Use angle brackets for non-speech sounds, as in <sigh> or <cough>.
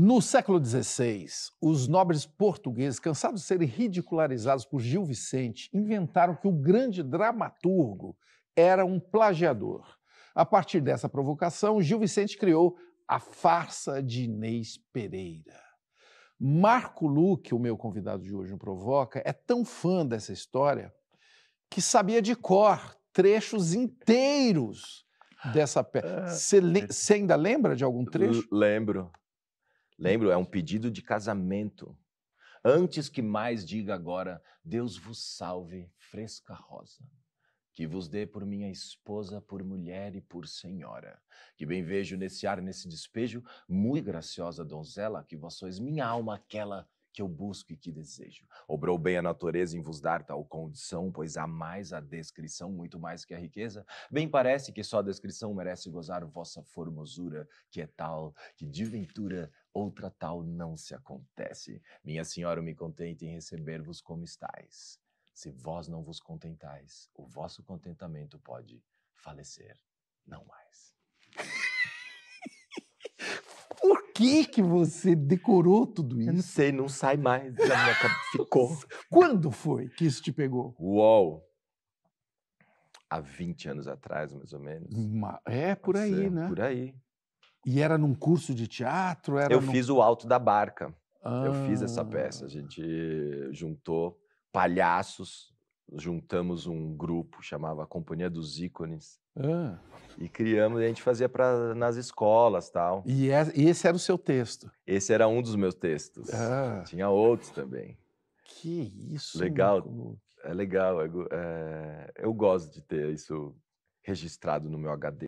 No século XVI, os nobres portugueses, cansados de serem ridicularizados por Gil Vicente, inventaram que o grande dramaturgo era um plagiador. A partir dessa provocação, Gil Vicente criou a farsa de Inês Pereira. Marco Luque, o meu convidado de hoje no Provoca, é tão fã dessa história que sabia de cor trechos inteiros dessa peça. Ah, é. Você ainda lembra de algum trecho? L lembro. Lembro, é um pedido de casamento. Antes que mais diga agora, Deus vos salve, fresca rosa que vos dê por minha esposa, por mulher e por senhora. Que bem vejo nesse ar, nesse despejo, muito graciosa donzela, que vós sois minha alma aquela que eu busco e que desejo. Obrou bem a natureza em vos dar tal condição, pois há mais a descrição, muito mais que a riqueza. Bem parece que só a descrição merece gozar vossa formosura, que é tal que de ventura outra tal não se acontece. Minha senhora, me contente em receber-vos como estáis. Se vós não vos contentais, o vosso contentamento pode falecer, não mais que que você decorou tudo isso? Eu não sei, não sai mais da minha cabeça. <laughs> Ficou. Quando foi que isso te pegou? Uau! Há 20 anos atrás, mais ou menos. Uma... É, por Pode aí, ser. né? Por aí. E era num curso de teatro? Era eu num... fiz o Alto da Barca. Ah. Eu fiz essa ah. peça. A gente juntou palhaços juntamos um grupo, chamava Companhia dos Ícones. Ah. E criamos, e a gente fazia para nas escolas tal. E, é, e, esse era o seu texto? Esse era um dos meus textos. Ah. Tinha outros também. Que isso, Legal. É legal. É, é, eu gosto de ter isso registrado no meu HD.